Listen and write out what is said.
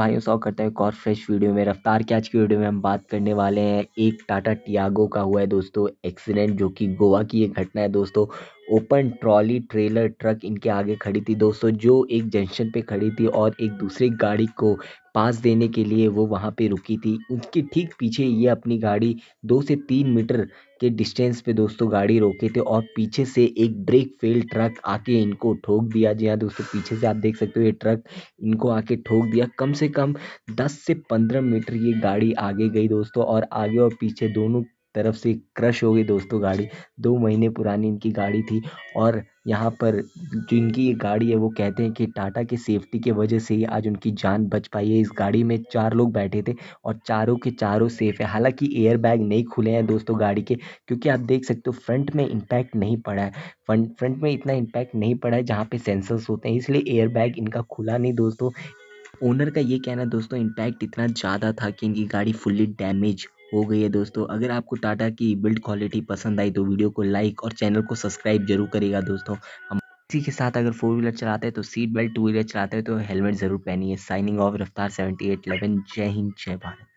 भाइयों स्वागत करता है एक और फ्रेश वीडियो में रफ्तार के आज की वीडियो में हम बात करने वाले हैं एक टाटा टियागो का हुआ है दोस्तों एक्सीडेंट जो कि गोवा की एक घटना है दोस्तों ओपन ट्रॉली ट्रेलर ट्रक इनके आगे खड़ी थी दोस्तों जो एक जंक्शन पे खड़ी थी और एक दूसरी गाड़ी को पास देने के लिए वो वहाँ पे रुकी थी उसके ठीक पीछे ये अपनी गाड़ी दो से तीन मीटर के डिस्टेंस पे दोस्तों गाड़ी रोके थे और पीछे से एक ब्रेक फेल ट्रक आके इनको ठोक दिया जी हाँ दोस्तों पीछे से आप देख सकते हो ये ट्रक इनको आके ठोक दिया कम से कम दस से पंद्रह मीटर ये गाड़ी आगे गई दोस्तों और आगे और पीछे दोनों तरफ से क्रश हो गई दोस्तों गाड़ी दो महीने पुरानी इनकी गाड़ी थी और यहाँ पर जो इनकी ये गाड़ी है वो कहते हैं कि टाटा के सेफ्टी के वजह से ही आज उनकी जान बच पाई है इस गाड़ी में चार लोग बैठे थे और चारों के चारों सेफ है हालांकि एयर बैग नहीं खुले हैं दोस्तों गाड़ी के क्योंकि आप देख सकते हो फ्रंट में इम्पैक्ट नहीं पड़ा है फ्रंट फ्रंट में इतना इम्पैक्ट नहीं पड़ा है जहाँ पर सेंसर्स होते हैं इसलिए एयर बैग इनका खुला नहीं दोस्तों ओनर का ये कहना दोस्तों इम्पैक्ट इतना ज़्यादा था कि इनकी गाड़ी फुल्ली डैमेज हो गई है दोस्तों अगर आपको टाटा की बिल्ड क्वालिटी पसंद आई तो वीडियो को लाइक और चैनल को सब्सक्राइब जरूर करेगा दोस्तों हम इसी के साथ अगर फोर व्हीलर चलाते हैं तो सीट बेल्ट टू व्हीलर चलाते हैं तो हेलमेट ज़रूर पहनिए साइनिंग ऑफ रफ्तार सेवेंटी एट इलेवन जय हिंद जय भारत